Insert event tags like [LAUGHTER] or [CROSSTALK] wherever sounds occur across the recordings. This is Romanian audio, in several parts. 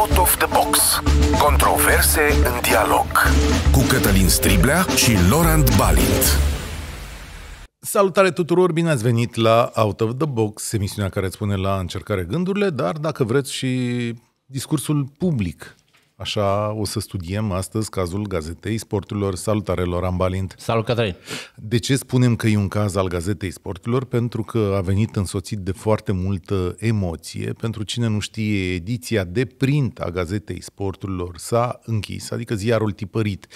Out of the Box. Controverse în dialog. Cu Cătălin Striblea și Laurent Balint. Salutare tuturor, bine ați venit la Out of the Box, emisiunea care îți pune la încercare gândurile, dar dacă vreți și discursul public Așa o să studiem astăzi cazul Gazetei Sporturilor. salutare, Loran Balint. Salut, Cătălin. De ce spunem că e un caz al Gazetei Sporturilor? Pentru că a venit însoțit de foarte multă emoție. Pentru cine nu știe, ediția de print a Gazetei Sporturilor s-a închis, adică ziarul tipărit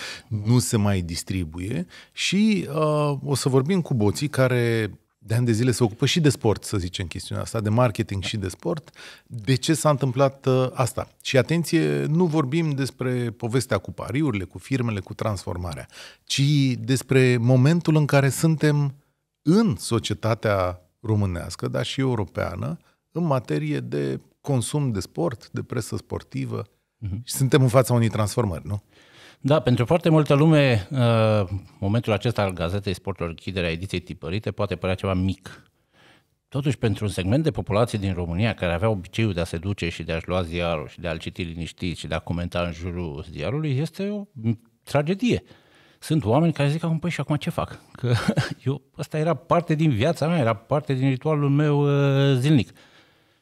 nu se mai distribuie și uh, o să vorbim cu boții care de ani de zile se ocupă și de sport, să zicem chestiunea asta, de marketing și de sport, de ce s-a întâmplat uh, asta. Și atenție, nu vorbim despre povestea cu pariurile, cu firmele, cu transformarea, ci despre momentul în care suntem în societatea românească, dar și europeană, în materie de consum de sport, de presă sportivă. Uh-huh. Și suntem în fața unei transformări, nu? Da, pentru foarte multă lume, uh, momentul acesta al Gazetei Sportului Închiderea ediției tipărite poate părea ceva mic. Totuși, pentru un segment de populație din România care avea obiceiul de a se duce și de a-și lua ziarul și de a-l citi liniștit și de a comenta în jurul ziarului, este o tragedie. Sunt oameni care zic acum, păi și acum ce fac? Că [LAUGHS] eu, asta era parte din viața mea, era parte din ritualul meu uh, zilnic.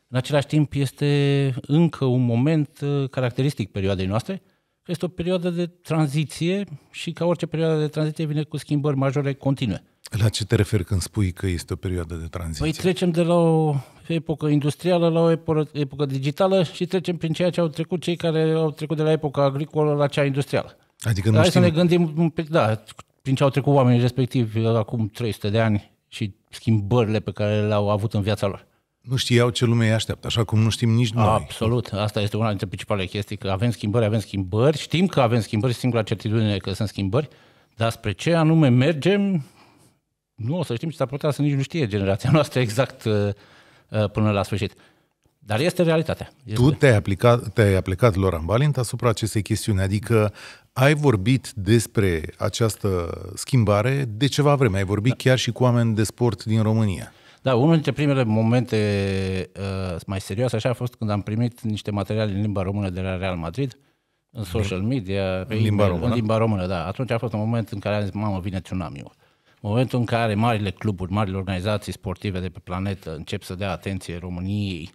În același timp, este încă un moment uh, caracteristic perioadei noastre, este o perioadă de tranziție și ca orice perioadă de tranziție vine cu schimbări majore continue. La ce te referi când spui că este o perioadă de tranziție? Păi trecem de la o epocă industrială la o epocă digitală și trecem prin ceea ce au trecut cei care au trecut de la epoca agricolă la cea industrială. Adică nu Hai știm... să ne gândim un pic, da, prin ce au trecut oamenii respectiv acum 300 de ani și schimbările pe care le-au avut în viața lor nu știau ce lume îi așteaptă, așa cum nu știm nici noi. Absolut, asta este una dintre principalele chestii, că avem schimbări, avem schimbări, știm că avem schimbări, singura certitudine că sunt schimbări, dar spre ce anume mergem, nu o să știm ce s-ar putea să nici nu știe generația noastră exact uh, uh, până la sfârșit. Dar este realitatea. Este. Tu te-ai aplicat, te-ai aplicat Loran Balint asupra acestei chestiuni, adică ai vorbit despre această schimbare de ceva vreme, ai vorbit da. chiar și cu oameni de sport din România. Da, unul dintre primele momente uh, mai serioase așa a fost când am primit niște materiale în limba română de la Real Madrid, în social media, pe în limba email, română. În limba română, da. Atunci a fost un moment în care am zis, mamă, vine tsunami-ul. Momentul în care marile cluburi, marile organizații sportive de pe planetă încep să dea atenție României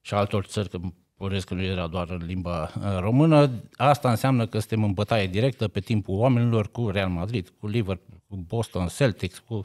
și altor țări, că vorbesc că nu era doar în limba uh, română. Asta înseamnă că suntem în bătaie directă pe timpul oamenilor cu Real Madrid, cu Liverpool, cu Boston Celtics, cu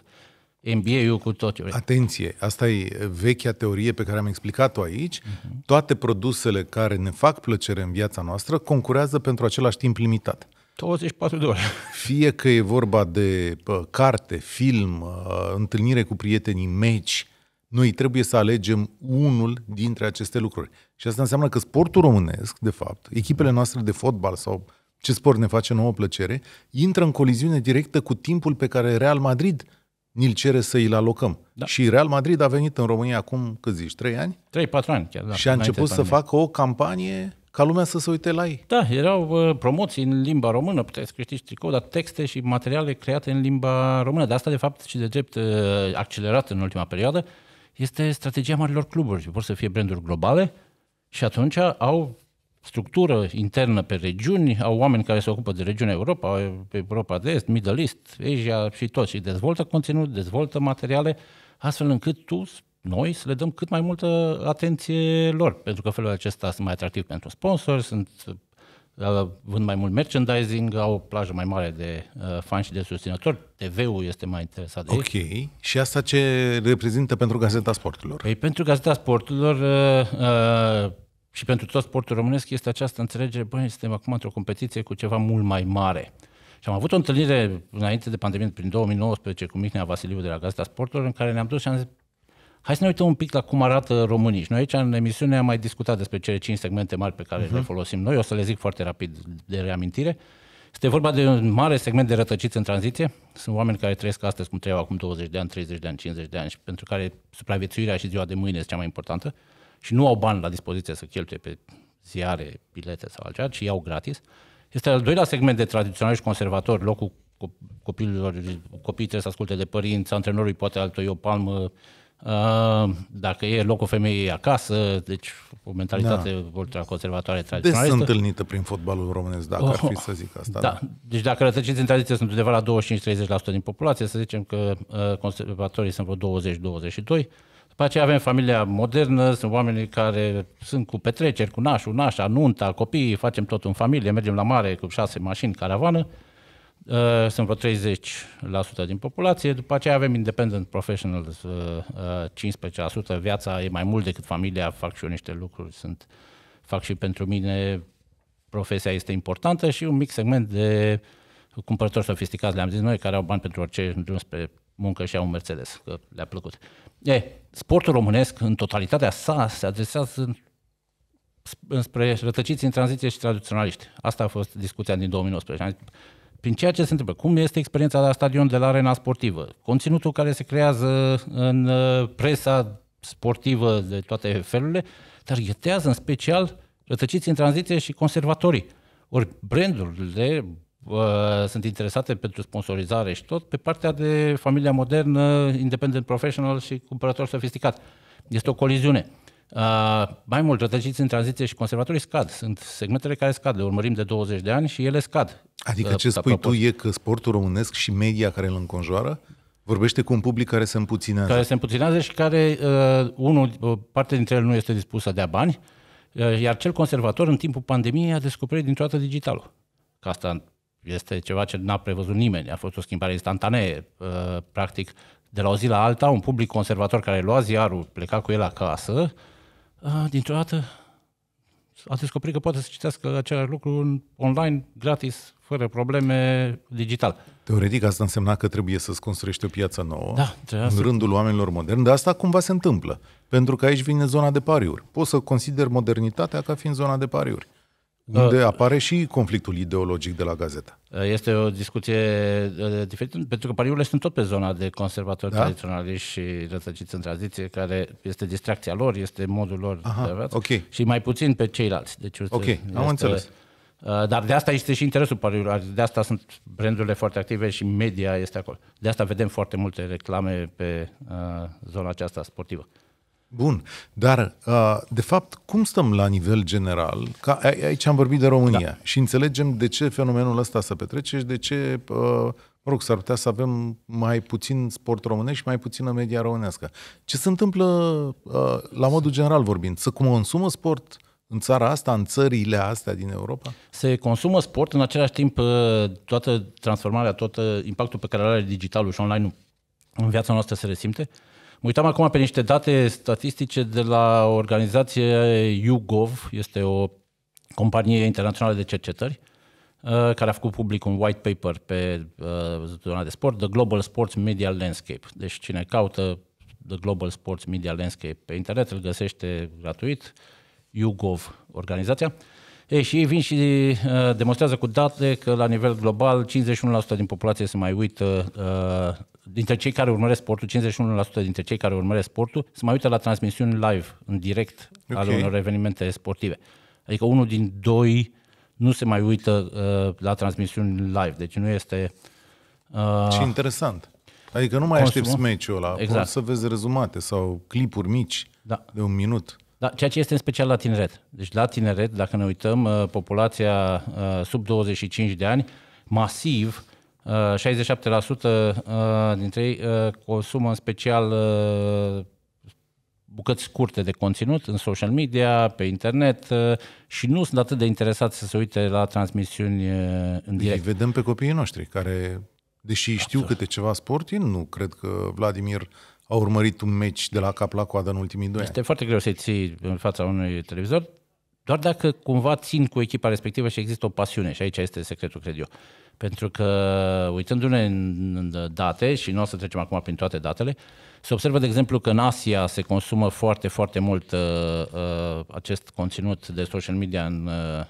MBA-ul cu totul. Atenție, asta e vechea teorie pe care am explicat-o aici. Uh-huh. Toate produsele care ne fac plăcere în viața noastră concurează pentru același timp limitat. 24 de ore. [LAUGHS] Fie că e vorba de pă, carte, film, ă, întâlnire cu prietenii, meci, noi trebuie să alegem unul dintre aceste lucruri. Și asta înseamnă că sportul românesc, de fapt, echipele noastre de fotbal sau ce sport ne face nouă plăcere, intră în coliziune directă cu timpul pe care Real Madrid ni-l cere să îl alocăm. Da. Și Real Madrid a venit în România acum, cât zici, 3 ani? 3-4 ani chiar, da. Și a început să facă o campanie ca lumea să se uite la ei. Da, erau uh, promoții în limba română, puteai să câștigi tricou, dar texte și materiale create în limba română. De asta, de fapt, și de drept uh, accelerat în ultima perioadă, este strategia marilor cluburi. Vor să fie branduri globale și atunci au structură internă pe regiuni, au oameni care se ocupă de regiunea Europa, Europa de Est, Middle East, Asia și tot și dezvoltă conținut, dezvoltă materiale, astfel încât tu, noi, să le dăm cât mai multă atenție lor, pentru că felul acesta sunt mai atractiv pentru sponsori, sunt uh, vând mai mult merchandising, au o plajă mai mare de uh, fani și de susținători. TV-ul este mai interesat de Ok. Ei. Și asta ce reprezintă pentru Gazeta Sporturilor? Păi pentru Gazeta Sporturilor uh, uh, și pentru tot sportul românesc este această înțelegere, băi, suntem acum într-o competiție cu ceva mult mai mare. Și am avut o întâlnire înainte de pandemie, prin 2019, cu Mihnea Vasiliu de la Gazeta Sportului, în care ne-am dus și am zis, hai să ne uităm un pic la cum arată românii. Și noi aici, în emisiune, am mai discutat despre cele cinci segmente mari pe care uh-huh. le folosim noi. O să le zic foarte rapid de reamintire. Este vorba de un mare segment de rătăciți în tranziție. Sunt oameni care trăiesc astăzi cum trăiau acum 20 de ani, 30 de ani, 50 de ani și pentru care supraviețuirea și ziua de mâine este cea mai importantă și nu au bani la dispoziție să cheltuie pe ziare, bilete sau altceva, ci iau gratis. Este al doilea segment de tradițional și conservator, locul copiilor, copiii trebuie să asculte de părinți, antrenorul poate altă o palmă, ă, dacă e locul femeii acasă, deci o mentalitate da. ultraconservatoare tradițională. Des întâlnită prin fotbalul românesc, dacă oh, ar fi să zic asta. Da. da. Deci dacă rătăciți în tradiție sunt undeva la 25-30% din populație, să zicem că ă, conservatorii sunt vreo 20-22%, după aceea avem familia modernă, sunt oamenii care sunt cu petreceri, cu nașul, nașa, nunta, copiii, facem tot în familie, mergem la mare cu șase mașini, caravană. Uh, sunt vreo 30% din populație. După aceea avem independent professionals, 15%. Uh, uh, Viața e mai mult decât familia, fac și eu niște lucruri, sunt, fac și pentru mine, profesia este importantă și un mic segment de cumpărători sofisticați, le-am zis noi, care au bani pentru orice, 11 muncă și au un Mercedes, că le-a plăcut. E, sportul românesc, în totalitatea sa, se adresează spre rătăciți în tranziție și tradiționaliști. Asta a fost discuția din 2019. Prin ceea ce se întâmplă, cum este experiența la stadion de la arena sportivă, conținutul care se creează în uh, presa sportivă de toate felurile, targetează în special rătăciți în tranziție și conservatorii. Ori brandurile, Uh, sunt interesate pentru sponsorizare și tot, pe partea de familia modernă, independent professional și cumpărător sofisticat. Este o coliziune. Uh, mai mult, rătăciți în tranziție și conservatorii scad. Sunt segmentele care scad, le urmărim de 20 de ani și ele scad. Adică uh, ce spui tu e că sportul românesc și media care îl înconjoară Vorbește cu un public care se împuținează. Care se împuținează și care, uh, unul, o parte dintre ele nu este dispusă de a bani, uh, iar cel conservator, în timpul pandemiei, a descoperit dintr-o dată digitalul. Că asta este ceva ce n-a prevăzut nimeni. A fost o schimbare instantanee. Uh, practic, de la o zi la alta, un public conservator care lua ziarul, pleca cu el acasă, dintr-o dată a descoperit că poate să citească același lucru online, gratis, fără probleme, digital. Teoretic asta însemna că trebuie să-ți construiești o piață nouă da, în să... rândul oamenilor moderni, dar asta cumva se întâmplă, pentru că aici vine zona de pariuri. Poți să consider modernitatea ca fiind zona de pariuri. Da. Unde uh, apare și conflictul ideologic de la gazeta. Uh, este o discuție uh, diferită, pentru că pariurile sunt tot pe zona de conservatori da? tradiționaliști și rătăciți în tradiție, care este distracția lor, este modul lor Aha, de viață, okay. și mai puțin pe ceilalți. Deci ok, este, am înțeles. Uh, dar de asta este și interesul pariurilor, de asta sunt brandurile foarte active și media este acolo. De asta vedem foarte multe reclame pe uh, zona aceasta sportivă. Bun, dar uh, de fapt cum stăm la nivel general? Ca aici am vorbit de România da. și înțelegem de ce fenomenul ăsta se petrece și de ce, uh, mă rog, s-ar putea să avem mai puțin sport românesc și mai puțină media românească. Ce se întâmplă uh, la modul general vorbind? Să consumă sport în țara asta, în țările astea din Europa? Se consumă sport, în același timp toată transformarea, tot impactul pe care îl are digitalul și online în viața noastră se resimte. Uh, Mă uitam acum pe niște date statistice de la organizație YouGov, este o companie internațională de cercetări, uh, care a făcut public un white paper pe uh, zona de sport, The Global Sports Media Landscape. Deci cine caută The Global Sports Media Landscape pe internet, îl găsește gratuit, YouGov, organizația. Ei, și ei vin și uh, demonstrează cu date că la nivel global 51% din populație se mai uită uh, dintre cei care urmăresc sportul, 51% dintre cei care urmăresc sportul, se mai uită la transmisiuni live, în direct, okay. ale unor evenimente sportive. Adică unul din doi nu se mai uită uh, la transmisiuni live, deci nu este... Uh, Ce interesant! Adică nu mai consumă. aștepți meciul ăla, exact. să vezi rezumate sau clipuri mici da. de un minut. Da, ceea ce este în special la tineret. Deci la tineret, dacă ne uităm, uh, populația uh, sub 25 de ani, masiv, 67% uh, dintre ei uh, consumă în special uh, bucăți scurte de conținut în social media, pe internet și nu sunt atât de interesați să se uite la transmisiuni în direct. Ei vedem pe copiii noștri care, deși știu Absolut. câte ceva sport, nu cred că Vladimir a urmărit un meci de la cap la coadă în ultimii doi ani. Este foarte greu să-i ții în fața unui televizor, doar dacă cumva țin cu echipa respectivă și există o pasiune, și aici este secretul, cred eu. Pentru că, uitându-ne în date, și nu o să trecem acum prin toate datele, se observă, de exemplu, că în Asia se consumă foarte, foarte mult uh, uh, acest conținut de social media în uh,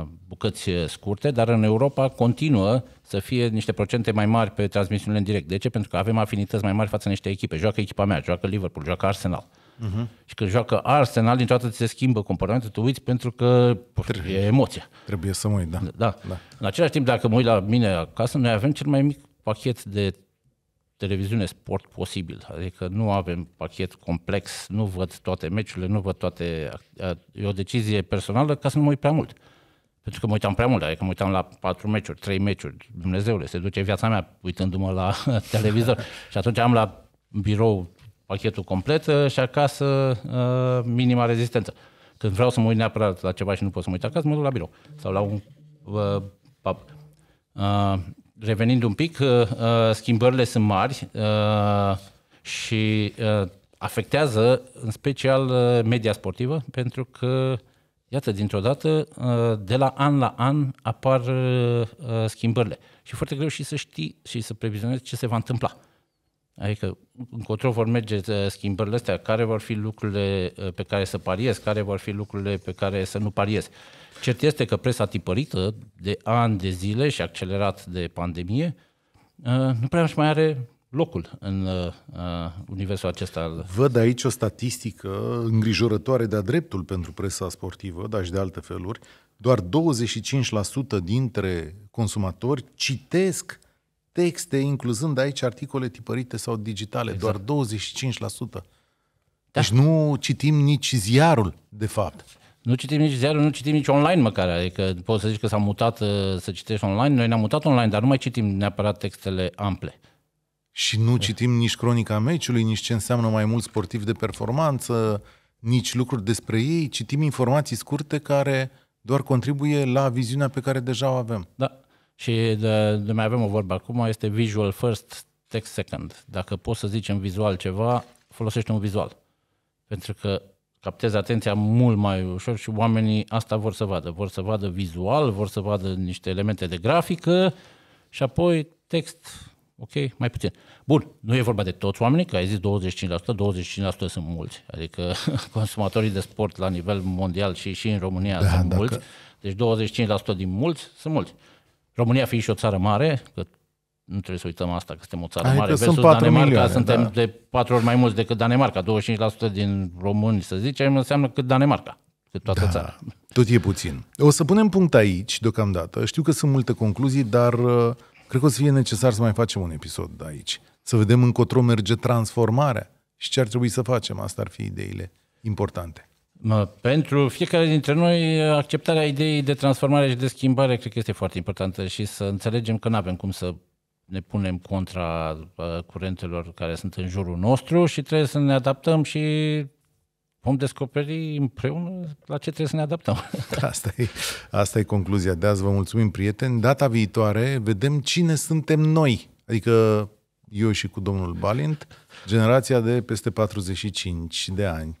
uh, bucăți scurte, dar în Europa continuă să fie niște procente mai mari pe transmisiunile în direct. De ce? Pentru că avem afinități mai mari față de niște echipe. Joacă echipa mea, joacă Liverpool, joacă Arsenal. Uh, Uh-huh. Și când joacă Arsenal, din toată ți se schimbă comportamentul, tu uiți pentru că pur, trebuie, e emoția. Trebuie să mă uit, da. da. da. da. În același timp, dacă mă uit la mine acasă, noi avem cel mai mic pachet de televiziune sport posibil. Adică nu avem pachet complex, nu văd toate meciurile, nu văd toate... E o decizie personală ca să nu mă uit prea mult. Pentru că mă uitam prea mult, adică mă uitam la patru meciuri, trei meciuri. Dumnezeule, se duce viața mea uitându-mă la [LAUGHS] televizor. [LAUGHS] și atunci am la birou pachetul complet uh, și acasă uh, minima rezistență. Când vreau să mă uit neapărat la ceva și nu pot să mă uit acasă, mă duc la birou sau la un uh, pub. Revenind un pic, schimbările sunt mari și afectează în special media sportivă pentru că Iată, dintr-o dată, de la an la an apar schimbările. Și foarte greu și să știi și să previzionezi ce se va întâmpla. Adică încotro vor merge uh, schimbările astea, care vor fi lucrurile uh, pe care să pariez, care vor fi lucrurile pe care să nu pariez. Cert este că presa tipărită de ani de zile și accelerat de pandemie uh, nu prea mai are locul în universul acesta. Al... Văd aici o statistică îngrijorătoare de-a dreptul pentru presa sportivă, dar și de alte feluri. Doar 25% dintre consumatori citesc texte, incluzând aici articole tipărite sau digitale, exact. doar 25%. Da. Deci nu citim nici ziarul, de fapt. Nu citim nici ziarul, nu citim nici online măcar, adică poți să zici că s-a mutat uh, să citești online, noi ne-am mutat online, dar nu mai citim neapărat textele ample. Și nu da. citim nici cronica meciului, nici ce înseamnă mai mult sportiv de performanță, nici lucruri despre ei, citim informații scurte care doar contribuie la viziunea pe care deja o avem. Da, și de, de mai avem o vorbă acum, este visual first, text second. Dacă poți să zici în vizual ceva, folosește un vizual. Pentru că captezi atenția mult mai ușor și oamenii asta vor să vadă. Vor să vadă vizual, vor să vadă niște elemente de grafică și apoi text, ok, mai puțin. Bun, nu e vorba de toți oamenii, că ai zis 25%, 25% sunt mulți. Adică [LAUGHS] consumatorii de sport la nivel mondial și și în România da, sunt dacă... mulți. Deci 25% din mulți sunt mulți. România fiind și o țară mare, că nu trebuie să uităm asta, că suntem o țară Hai mare, versus sunt Danemarca, milioane, suntem da. de patru ori mai mulți decât Danemarca, 25% din români, să zicem, înseamnă cât Danemarca, cât toată da, țara. Tot e puțin. O să punem punct aici, deocamdată. Știu că sunt multe concluzii, dar uh, cred că o să fie necesar să mai facem un episod aici. Să vedem încotro merge transformarea și ce ar trebui să facem. Asta ar fi ideile importante. Pentru fiecare dintre noi, acceptarea ideii de transformare și de schimbare cred că este foarte importantă și să înțelegem că nu avem cum să ne punem contra uh, curentelor care sunt în jurul nostru și trebuie să ne adaptăm și vom descoperi împreună la ce trebuie să ne adaptăm. [LAUGHS] Asta e, asta e concluzia de azi. Vă mulțumim, prieteni. Data viitoare vedem cine suntem noi. Adică eu și cu domnul Balint, generația de peste 45 de ani.